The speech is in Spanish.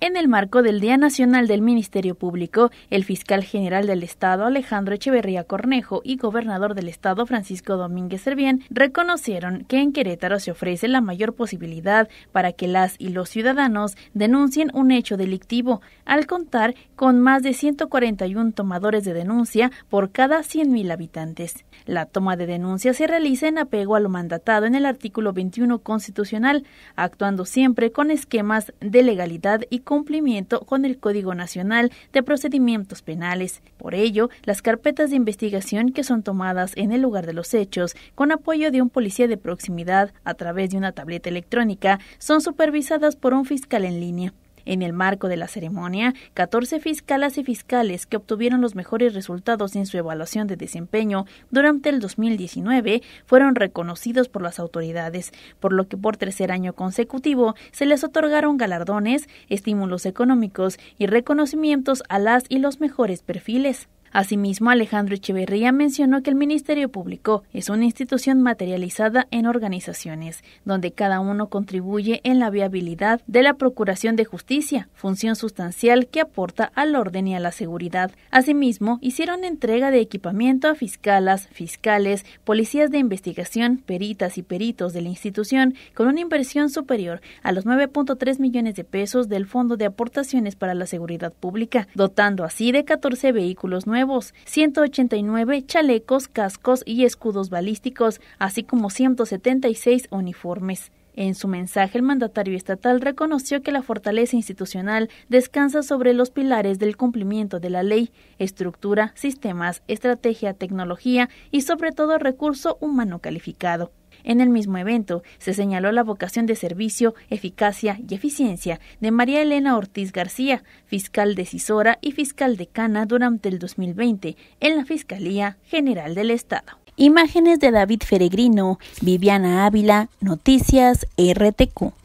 En el marco del Día Nacional del Ministerio Público, el fiscal general del Estado Alejandro Echeverría Cornejo y gobernador del Estado Francisco Domínguez Servién reconocieron que en Querétaro se ofrece la mayor posibilidad para que las y los ciudadanos denuncien un hecho delictivo, al contar con más de 141 tomadores de denuncia por cada 100.000 habitantes. La toma de denuncia se realiza en apego a lo mandatado en el artículo 21 constitucional, actuando siempre con esquemas de legalidad y cumplimiento con el Código Nacional de Procedimientos Penales. Por ello, las carpetas de investigación que son tomadas en el lugar de los hechos, con apoyo de un policía de proximidad a través de una tableta electrónica, son supervisadas por un fiscal en línea. En el marco de la ceremonia, 14 fiscalas y fiscales que obtuvieron los mejores resultados en su evaluación de desempeño durante el 2019 fueron reconocidos por las autoridades, por lo que por tercer año consecutivo se les otorgaron galardones, estímulos económicos y reconocimientos a las y los mejores perfiles. Asimismo, Alejandro Echeverría mencionó que el Ministerio Público es una institución materializada en organizaciones, donde cada uno contribuye en la viabilidad de la Procuración de Justicia, función sustancial que aporta al orden y a la seguridad. Asimismo, hicieron entrega de equipamiento a fiscalas, fiscales, policías de investigación, peritas y peritos de la institución, con una inversión superior a los 9.3 millones de pesos del Fondo de Aportaciones para la Seguridad Pública, dotando así de 14 vehículos nuevos nuevos, 189 chalecos, cascos y escudos balísticos, así como 176 uniformes. En su mensaje, el mandatario estatal reconoció que la fortaleza institucional descansa sobre los pilares del cumplimiento de la ley, estructura, sistemas, estrategia, tecnología y sobre todo recurso humano calificado. En el mismo evento se señaló la vocación de servicio, eficacia y eficiencia de María Elena Ortiz García, fiscal decisora y fiscal decana durante el 2020 en la Fiscalía General del Estado. Imágenes de David Feregrino, Viviana Ávila, Noticias RTQ.